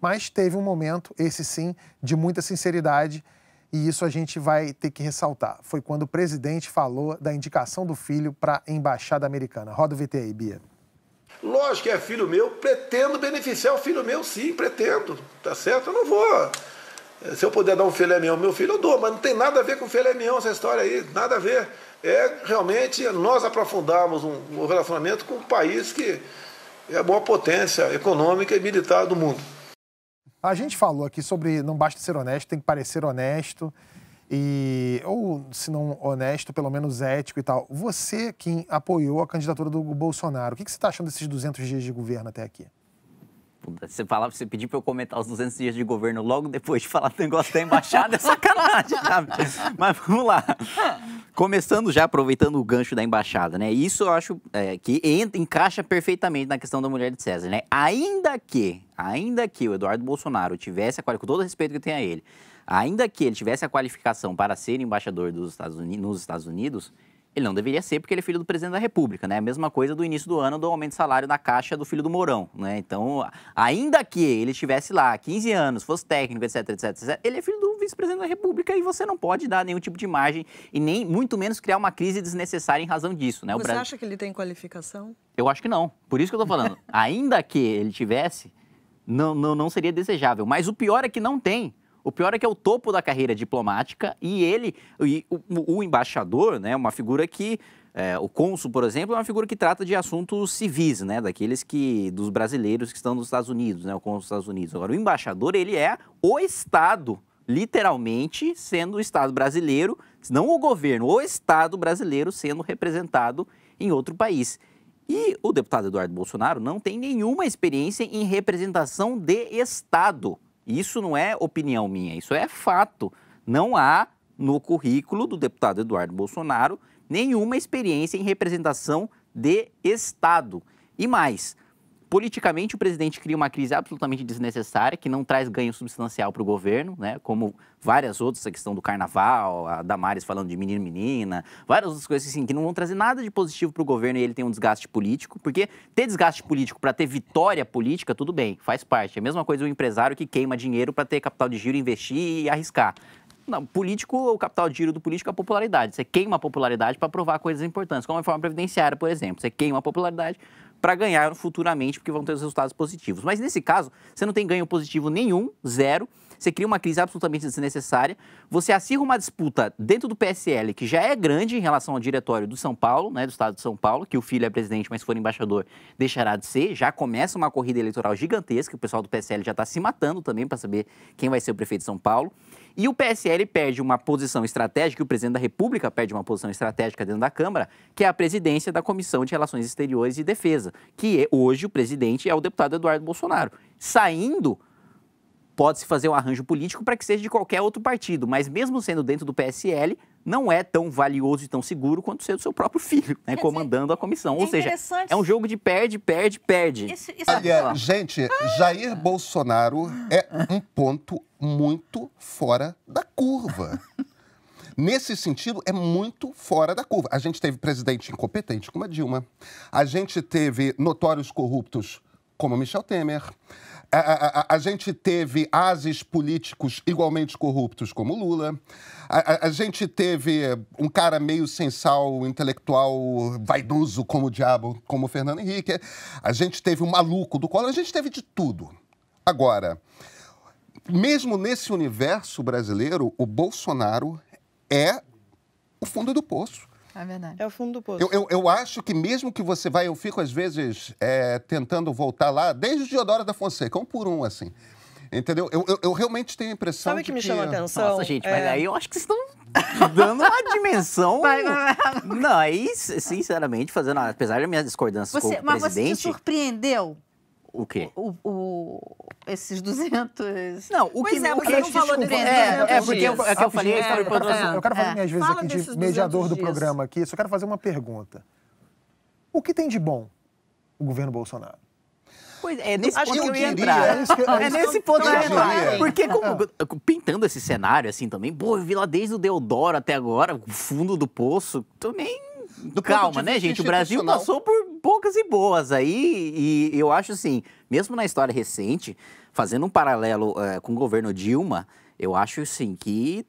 Mas teve um momento, esse sim, de muita sinceridade, e isso a gente vai ter que ressaltar. Foi quando o presidente falou da indicação do filho para a embaixada americana. Roda o VT aí, Bia. Lógico que é filho meu, pretendo beneficiar o filho meu, sim, pretendo. Tá certo? Eu não vou. Se eu puder dar um filé mignon meu filho, eu dou, mas não tem nada a ver com filé mignon essa história aí, nada a ver. É realmente nós aprofundarmos um, um relacionamento com um país que é a maior potência econômica e militar do mundo. A gente falou aqui sobre não basta ser honesto, tem que parecer honesto e ou se não honesto, pelo menos ético e tal. Você quem apoiou a candidatura do Bolsonaro, o que, que você está achando desses 200 dias de governo até aqui? Você falava, você pedir para eu comentar os 200 dias de governo logo depois de falar do negócio da embaixada é sacanagem, sabe? Mas vamos lá. Começando já, aproveitando o gancho da embaixada, né? Isso eu acho é, que entra, encaixa perfeitamente na questão da mulher de César, né? Ainda que, ainda que o Eduardo Bolsonaro tivesse, com todo o respeito que eu tenho a ele, ainda que ele tivesse a qualificação para ser embaixador dos Estados Unidos, nos Estados Unidos, ele não deveria ser, porque ele é filho do presidente da República, né? A mesma coisa do início do ano do aumento de salário na caixa do filho do Mourão, né? Então, ainda que ele estivesse lá 15 anos, fosse técnico, etc, etc, etc, ele é filho do vice-presidente da República e você não pode dar nenhum tipo de margem e nem, muito menos, criar uma crise desnecessária em razão disso, né? O você Brasil... acha que ele tem qualificação? Eu acho que não. Por isso que eu tô falando. ainda que ele tivesse, não, não, não seria desejável. Mas o pior é que não tem. O pior é que é o topo da carreira diplomática e ele, e o, o embaixador, né, uma figura que é, o cônsul, por exemplo, é uma figura que trata de assuntos civis, né? Daqueles que. dos brasileiros que estão nos Estados Unidos, né? O cônsul dos Estados Unidos. Agora, o embaixador, ele é o Estado, literalmente sendo o Estado brasileiro, não o governo, o Estado brasileiro sendo representado em outro país. E o deputado Eduardo Bolsonaro não tem nenhuma experiência em representação de Estado. Isso não é opinião minha, isso é fato. Não há no currículo do deputado Eduardo Bolsonaro nenhuma experiência em representação de Estado. E mais, Politicamente, o presidente cria uma crise absolutamente desnecessária, que não traz ganho substancial para o governo, né? como várias outras, a questão do carnaval, a Damares falando de menino menina, várias outras coisas assim, que não vão trazer nada de positivo para o governo e ele tem um desgaste político, porque ter desgaste político para ter vitória política, tudo bem, faz parte. É a mesma coisa o empresário que queima dinheiro para ter capital de giro, investir e arriscar. Não, político, o capital de giro do político é a popularidade. Você queima a popularidade para provar coisas importantes, como a reforma previdenciária, por exemplo. Você queima a popularidade para ganhar futuramente, porque vão ter os resultados positivos. Mas nesse caso, você não tem ganho positivo nenhum, zero, você cria uma crise absolutamente desnecessária, você acirra uma disputa dentro do PSL, que já é grande em relação ao diretório do São Paulo, né, do Estado de São Paulo, que o filho é presidente, mas se for embaixador, deixará de ser, já começa uma corrida eleitoral gigantesca, o pessoal do PSL já está se matando também para saber quem vai ser o prefeito de São Paulo. E o PSL perde uma posição estratégica, o presidente da República perde uma posição estratégica dentro da Câmara, que é a presidência da Comissão de Relações Exteriores e Defesa, que é, hoje o presidente é o deputado Eduardo Bolsonaro. Saindo pode-se fazer um arranjo político para que seja de qualquer outro partido, mas mesmo sendo dentro do PSL, não é tão valioso e tão seguro quanto ser do seu próprio filho, né, dizer, comandando a comissão. É Ou seja, é um jogo de perde, perde, perde. Isso, isso é gente, ah! Jair Bolsonaro é um ponto muito fora da curva. Nesse sentido, é muito fora da curva. A gente teve presidente incompetente como a Dilma. A gente teve notórios corruptos como Michel Temer. A, a, a, gente teve ases políticos igualmente corruptos, como Lula. A, a, gente teve um cara meio sensal, intelectual, vaidoso como o diabo, como Fernando Henrique. A gente teve um maluco do colo. A gente teve de tudo. Agora, mesmo nesse universo brasileiro, o Bolsonaro é o fundo do poço. É verdade. É o fundo do poço. Eu, eu, eu acho que mesmo que você vá eu fico às vezes é, tentando voltar lá, desde o Diodoro da Fonseca, um por um, assim. Entendeu? Eu, eu, eu realmente tenho a impressão. Sabe o que me chama a atenção? Nossa, gente, é... mas aí eu acho que vocês estão dando uma dimensão. Vai, vai, vai. Não, aí, sinceramente, fazendo. Apesar das minhas discordâncias você, com o mas presidente. Mas você se surpreendeu? O quê? O, o, esses 200... Não, o que... Pois é, o que não falou desculpa, é, é, porque eu, é que eu falei... É, eu, quero fazer, eu quero fazer minhas vezes Fala aqui de mediador do programa aqui, só quero fazer uma pergunta. O que tem de bom o governo Bolsonaro? Pois é, nesse Acho ponto que eu, ia entrar. É, é, é nesse ponto eu ia entrar. Porque como, pintando esse cenário assim também, pô, eu vi lá desde o Deodoro até agora, o fundo do poço, também do Calma, né, gente? O Brasil passou por poucas e boas aí, e eu acho assim, mesmo na história recente, fazendo um paralelo é, com o governo Dilma, eu acho assim que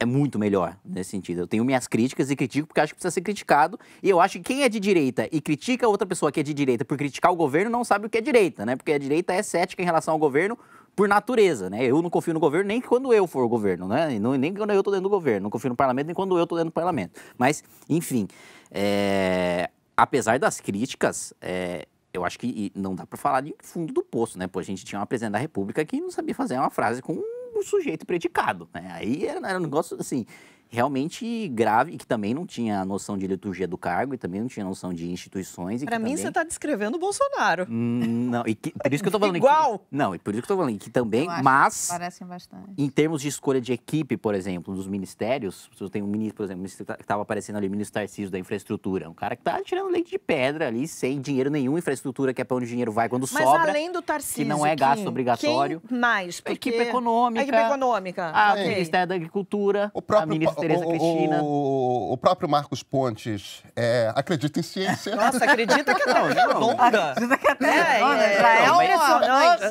é muito melhor nesse sentido. Eu tenho minhas críticas e critico porque acho que precisa ser criticado. E eu acho que quem é de direita e critica outra pessoa que é de direita por criticar o governo não sabe o que é direita, né? Porque a direita é cética em relação ao governo por natureza, né? Eu não confio no governo nem quando eu for o governo, né? nem quando eu estou dentro do governo. Não confio no parlamento nem quando eu estou dentro do parlamento. Mas, enfim, é... apesar das críticas, é... eu acho que não dá para falar de fundo do poço, né? Pô, a gente tinha uma presidente da República que não sabia fazer uma frase com um sujeito predicado, né? Aí era um negócio assim realmente grave e que também não tinha a noção de liturgia do cargo e também não tinha noção de instituições. Para mim, também... você está descrevendo o Bolsonaro. Hum, não, e que, por isso que eu estou falando. Igual! Que, não, e por isso que eu estou falando que também, mas. Parecem bastante. Em termos de escolha de equipe, por exemplo, dos ministérios, eu tenho um ministro, por exemplo, que tá, estava aparecendo ali, o ministro Tarcísio da infraestrutura, um cara que está tirando leite de pedra ali, sem dinheiro nenhum, infraestrutura que é para onde o dinheiro vai quando mas sobra. Mas além do Tarcísio. Que não é gasto quem, obrigatório. Quem mais? Porque... equipe econômica. A equipe econômica. A okay. Ministério da Agricultura. O próprio Tereza o, Cristina. O, o, próprio Marcos Pontes é, acredita em ciência. Nossa, acredita que é não, é redonda. Acredita que até é, é, é, já é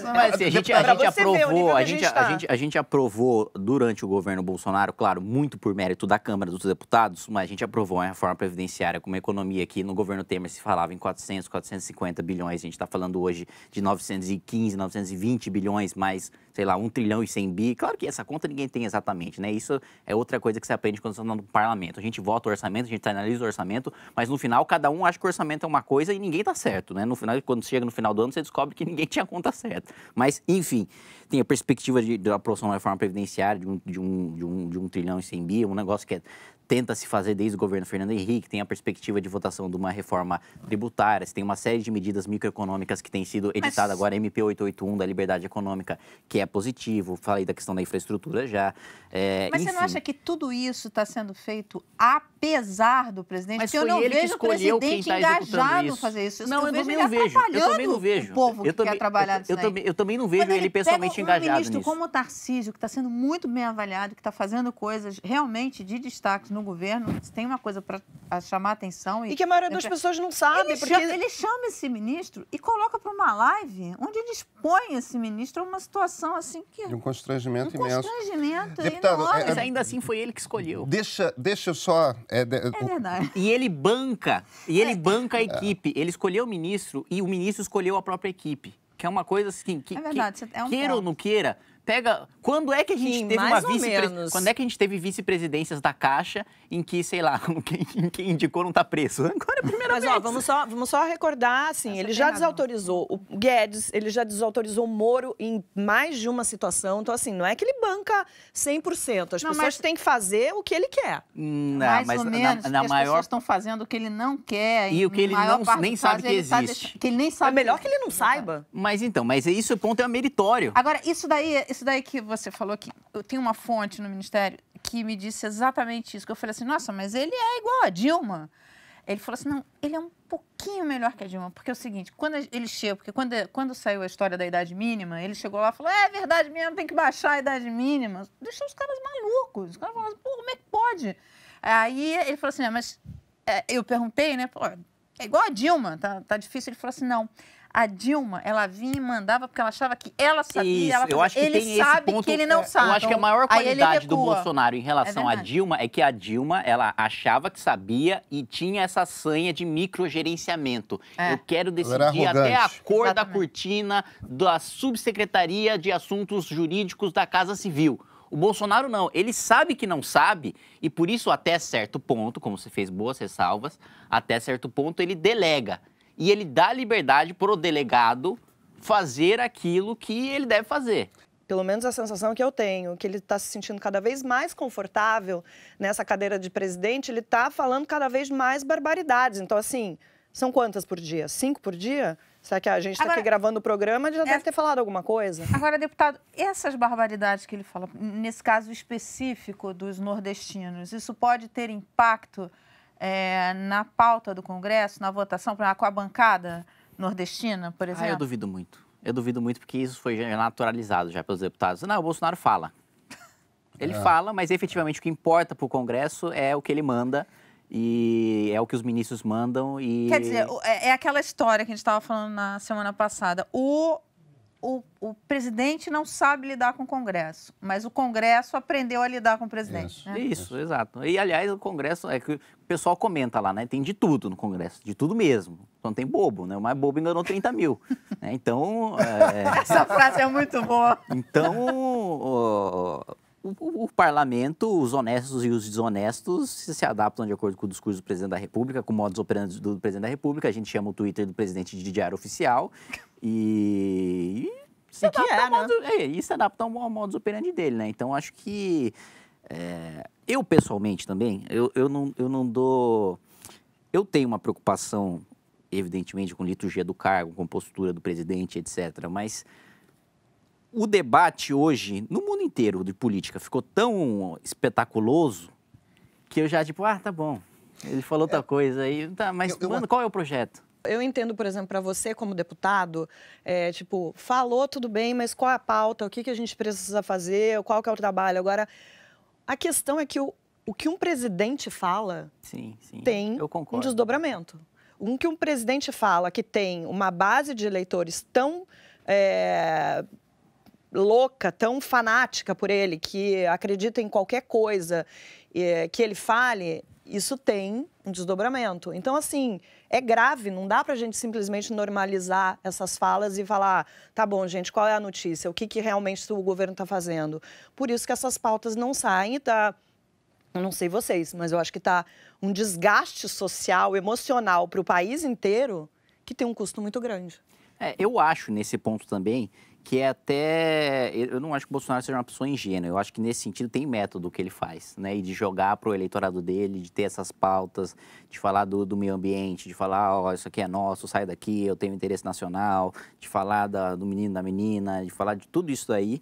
impressionante. a gente, aprovou, tá. a gente, aprovou durante o governo Bolsonaro, claro, muito por mérito da Câmara dos Deputados, mas a gente aprovou né, a reforma previdenciária com uma economia que no governo Temer se falava em 400, 450 bilhões, a gente está falando hoje de 915, 920 bilhões, mais, sei lá, 1 trilhão e 100 bi. Claro que essa conta ninguém tem exatamente, né? Isso é outra coisa que você aprende quando está no parlamento. A gente vota o orçamento, a gente analisa o orçamento, mas no final cada um acha que o orçamento é uma coisa e ninguém está certo, né? No final, quando chega no final do ano, você descobre que ninguém tinha a conta certa. Mas, enfim, tem a perspectiva de, da aprovação da reforma previdenciária de um, de, um, de, um, de um trilhão e cem bi, um negócio que é tenta se fazer desde o governo Fernando Henrique, tem a perspectiva de votação de uma reforma tributária, tem uma série de medidas microeconômicas que tem sido editada Mas... agora, MP 881 da liberdade econômica, que é positivo, falei da questão da infraestrutura já. É, Mas enfim. você não acha que tudo isso está sendo feito apesar do presidente? Mas eu não vejo o tá presidente tá engajado em fazer isso. não, eu, eu também não vejo. Eu também não vejo. O povo eu que também, quer trabalhar nisso eu, também, eu também não vejo Quando ele, ele pessoalmente um engajado ministro nisso. como o Tarcísio, que está sendo muito bem avaliado, que está fazendo coisas realmente de destaque no governo tem uma coisa para chamar atenção. E, e, que a maioria das pessoas não sabe. Ele, porque... chama, ele chama esse ministro e coloca para uma live onde ele expõe esse ministro a uma situação assim que. De um constrangimento um imenso. constrangimento Deputado, enorme. É, é, Mas ainda assim foi ele que escolheu. Deixa, deixa eu só. É, de, é verdade. E ele banca. E ele é. banca a equipe. Ele escolheu o ministro e o ministro escolheu a própria equipe. Que é uma coisa assim, que, é verdade, que, é um queira ponto. ou não queira, pega. Quando é que a gente Sim, teve uma vice Quando é que a gente teve vice-presidências da Caixa em que, sei lá, quem, quem indicou não está preso? Agora é a primeira Mas, vez. Mas, ó, vamos só, vamos só recordar, assim, Essa ele é já desautorizou o Guedes, ele já desautorizou o Moro em mais de uma situação. Então, assim, não é que ele banca 100%. As não, pessoas mas... têm que fazer o que ele quer. Não, hum, mais ah, mas ou menos, na, na as maior... pessoas estão fazendo o que ele não quer. E o que ele não, nem sabe que existe. que ele nem sabe. É melhor que ele não saiba. Mas então, mas isso o ponto é meritório. Agora, isso daí isso daí que você falou, que eu tenho uma fonte no Ministério que me disse exatamente isso, que eu falei assim, nossa, mas ele é igual a Dilma. Ele falou assim, não, ele é um pouquinho melhor que a Dilma, porque é o seguinte, quando ele chega, porque quando, quando saiu a história da idade mínima, ele chegou lá e falou, é verdade mesmo, tem que baixar a idade mínima. Deixou os caras malucos, os caras falaram, assim, pô, como é que pode? Aí ele falou assim, é, mas é, eu perguntei, né, pô, é igual a Dilma, tá, tá difícil. Ele falar assim: não. A Dilma, ela vinha e mandava porque ela achava que ela sabia. Isso, ela eu acho que ele tem sabe ponto, que ele não é, sabe. Eu acho que a maior qualidade do Bolsonaro em relação é Dilma é que a Dilma, ela achava que sabia e tinha essa sanha de microgerenciamento. É. Eu quero decidir até a cor Exatamente. da cortina da Subsecretaria de Assuntos Jurídicos da Casa Civil. O Bolsonaro não, ele sabe que não sabe e por isso até certo ponto, como você fez boas ressalvas, até certo ponto ele delega e ele dá liberdade pro delegado fazer aquilo que ele deve fazer. Pelo menos a sensação que eu tenho, que ele está se sentindo cada vez mais confortável nessa cadeira de presidente, ele está falando cada vez mais barbaridades. Então, assim, são quantas por dia? Cinco por dia? Será é que a gente está aqui gravando o programa já deve é ter falado alguma coisa? Agora, deputado, essas barbaridades que ele fala, nesse caso específico dos nordestinos, isso pode ter impacto é, na pauta do Congresso, na votação, com a bancada nordestina, por exemplo? Ah, eu duvido muito. Eu duvido muito porque isso foi naturalizado já pelos deputados. Não, o Bolsonaro fala. Ele é. fala, mas efetivamente o que importa para o Congresso é o que ele manda e é o que os ministros mandam e... Quer dizer, é, é aquela história que a gente estava falando na semana passada. O, o, o, presidente não sabe lidar com o Congresso, mas o Congresso aprendeu a lidar com o presidente. Isso, né? Isso, Isso. exato. E, aliás, o Congresso, é que o pessoal comenta lá, né? Tem de tudo no Congresso, de tudo mesmo. Então tem bobo, né? O mais bobo enganou 30 mil. né? Então... É... Essa frase é muito boa. Então o, o, parlamento, os honestos e os desonestos se, adaptam de acordo com o discurso do presidente da República, com modos modus do presidente da República. A gente chama o Twitter do presidente de diário oficial. E. Se e é, né? modo, é, e se adapta ao modus operandi dele, né? Então acho que. É, eu, pessoalmente, também, eu, eu, não, eu não dou. Eu tenho uma preocupação, evidentemente, com liturgia do cargo, com postura do presidente, etc. Mas o debate hoje, no mundo inteiro de política, ficou tão espetaculoso que eu já, tipo, ah, tá bom. Ele falou outra é. coisa aí, tá, mas eu, eu, mano, qual é o projeto? Eu entendo, por exemplo, para você como deputado, é, tipo, falou tudo bem, mas qual é a pauta, o que, que a gente precisa fazer, qual que é o trabalho. Agora, a questão é que o, o que um presidente fala sim, sim, tem um desdobramento. Um que um presidente fala que tem uma base de eleitores tão é, louca, tão fanática por ele, que acredita em qualquer coisa é, que ele fale, isso tem um desdobramento. Então, assim, é grave, não dá para a gente simplesmente normalizar essas falas e falar, ah, tá bom, gente, qual é a notícia? O que, que realmente o governo está fazendo? Por isso que essas pautas não saem e tá. Eu não sei vocês, mas eu acho que está um desgaste social, emocional para o país inteiro que tem um custo muito grande. É, eu acho nesse ponto também que é até. Eu não acho que o Bolsonaro seja uma pessoa ingênua. Eu acho que nesse sentido tem método que ele faz, né? E de jogar para o eleitorado dele, de ter essas pautas, de falar do, do meio ambiente, de falar, ó, oh, isso aqui é nosso, sai daqui, eu tenho interesse nacional, de falar da, do menino, da menina, de falar de tudo isso daí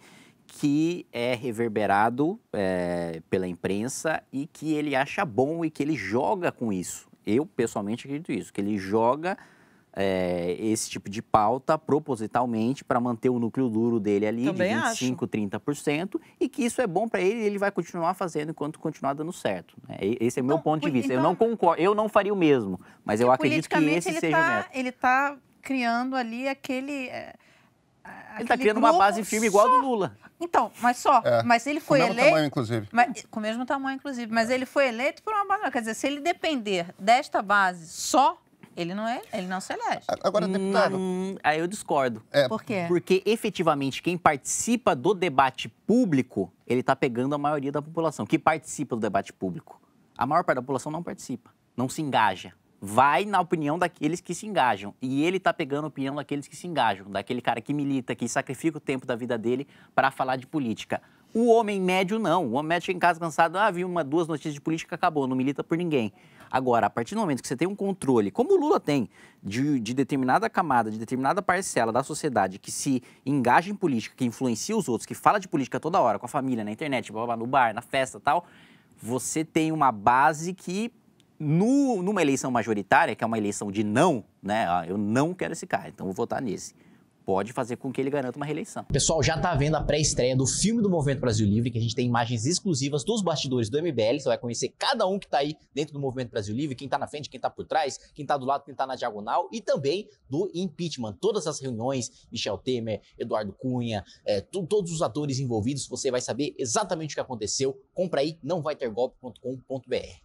que é reverberado é, pela imprensa e que ele acha bom e que ele joga com isso. Eu, pessoalmente, acredito isso, que ele joga é, esse tipo de pauta propositalmente para manter o núcleo duro dele ali Também de 25, acho. 30% e que isso é bom para ele e ele vai continuar fazendo enquanto continuar dando certo. Né? Esse é o então, meu ponto de vista. Então, eu não concordo, eu não faria o mesmo, mas eu acredito que esse ele seja tá, o método. Ele está criando ali aquele... É, tá aquele ele está criando uma base firme igual a do Lula. Então, mas só. É, mas ele foi eleito. Com o mesmo tamanho, inclusive. Mas, com o mesmo tamanho, inclusive. Mas é. ele foi eleito por uma base. Quer dizer, se ele depender desta base só, ele não é, ele não se é elege. Agora, deputado. Hum, aí eu discordo. É, Por quê? Porque efetivamente quem participa do debate público, ele está pegando a maioria da população. Que participa do debate público? A maior parte da população não participa, não se engaja. Vai na opinião daqueles que se engajam. E ele está pegando a opinião daqueles que se engajam, daquele cara que milita, que sacrifica o tempo da vida dele para falar de política. O homem médio não. O homem médio chega em casa cansado, ah, viu uma, duas notícias de política, acabou, não milita por ninguém. Agora, a partir do momento que você tem um controle, como o Lula tem, de, de determinada camada, de determinada parcela da sociedade que se engaja em política, que influencia os outros, que fala de política toda hora, com a família, na internet, no bar, na festa tal, você tem uma base que no, numa eleição majoritária, que é uma eleição de não, né? Ah, eu não quero esse cara, então vou votar nesse pode fazer com que ele garanta uma reeleição. Pessoal, já está vendo a pré-estreia do filme do Movimento Brasil Livre, que a gente tem imagens exclusivas dos bastidores do MBL, você vai conhecer cada um que está aí dentro do Movimento Brasil Livre, quem está na frente, quem está por trás, quem está do lado, quem está na diagonal, e também do impeachment, todas as reuniões, Michel Temer, Eduardo Cunha, é, todos os atores envolvidos, você vai saber exatamente o que aconteceu, compra aí, não vai ter golpe.com.br.